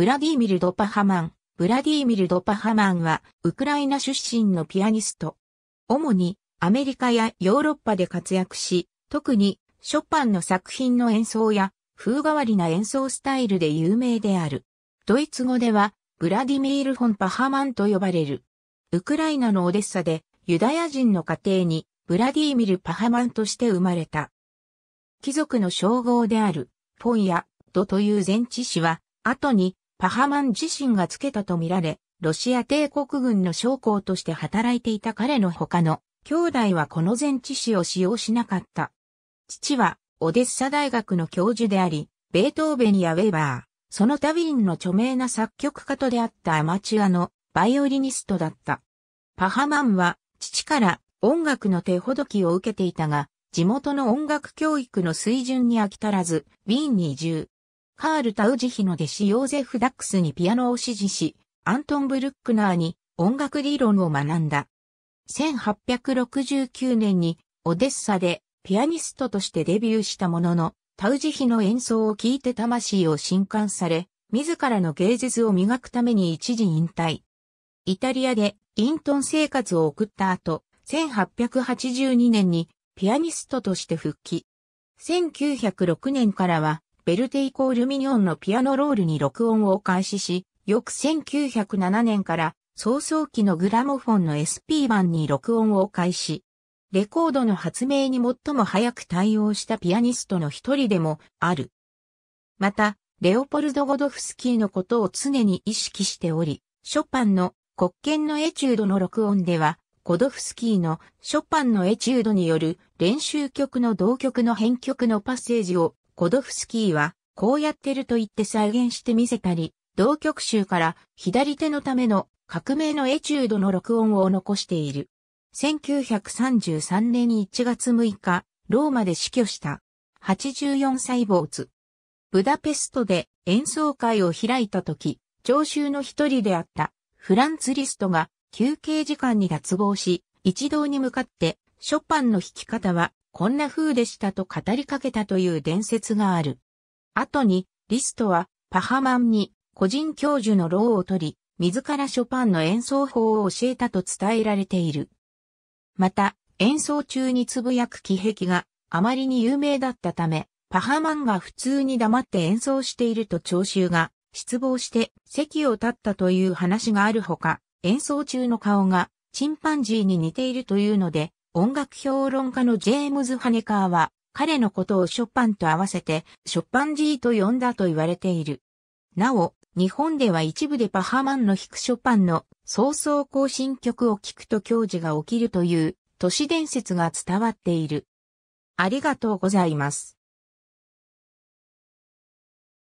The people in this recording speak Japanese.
ブラディーミル・ドパハマン。ブラディーミル・ドパハマンは、ウクライナ出身のピアニスト。主に、アメリカやヨーロッパで活躍し、特に、ショパンの作品の演奏や、風変わりな演奏スタイルで有名である。ドイツ語では、ブラディミール・フォン・パハマンと呼ばれる。ウクライナのオデッサで、ユダヤ人の家庭に、ブラディーミル・パハマンとして生まれた。貴族の称号である、ポンや、ドという前置詞は、後に、パハマン自身がつけたとみられ、ロシア帝国軍の将校として働いていた彼の他の兄弟はこの前置詞を使用しなかった。父はオデッサ大学の教授であり、ベートーベンやウェーバー、そのタウィンの著名な作曲家と出会ったアマチュアのバイオリニストだった。パハマンは父から音楽の手ほどきを受けていたが、地元の音楽教育の水準に飽き足らず、ウィーンに移住。カール・タウジヒの弟子ヨーゼフ・ダックスにピアノを指示し、アントン・ブルックナーに音楽理論を学んだ。1869年にオデッサでピアニストとしてデビューしたものの、タウジヒの演奏を聴いて魂を震撼され、自らの芸術を磨くために一時引退。イタリアで隠遁生活を送った後、1882年にピアニストとして復帰。1906年からはベルテイコールミニオンのピアノロールに録音を開始し、翌1907年から早々期のグラモフォンの SP 版に録音を開始。レコードの発明に最も早く対応したピアニストの一人でもある。また、レオポルド・ゴドフスキーのことを常に意識しており、ショパンの国権のエチュードの録音では、ゴドフスキーのショパンのエチュードによる練習曲の同曲の編曲のパッセージをコドフスキーは、こうやってると言って再現してみせたり、同曲集から左手のための革命のエチュードの録音を残している。1933年1月6日、ローマで死去した。84歳ツ。ブダペストで演奏会を開いた時、聴衆の一人であったフランツ・リストが休憩時間に脱帽し、一堂に向かってショパンの弾き方はこんな風でしたと語りかけたという伝説がある。後に、リストは、パハマンに、個人教授の労を取り、自らショパンの演奏法を教えたと伝えられている。また、演奏中につぶやく気壁があまりに有名だったため、パハマンが普通に黙って演奏していると聴衆が失望して席を立ったという話があるほか、演奏中の顔がチンパンジーに似ているというので、音楽評論家のジェームズ・ハネカーは、彼のことをショパンと合わせて、ショパン G と呼んだと言われている。なお、日本では一部でパハマンの弾くショパンの早々行進曲を聴くと教授が起きるという都市伝説が伝わっている。ありがとうございます。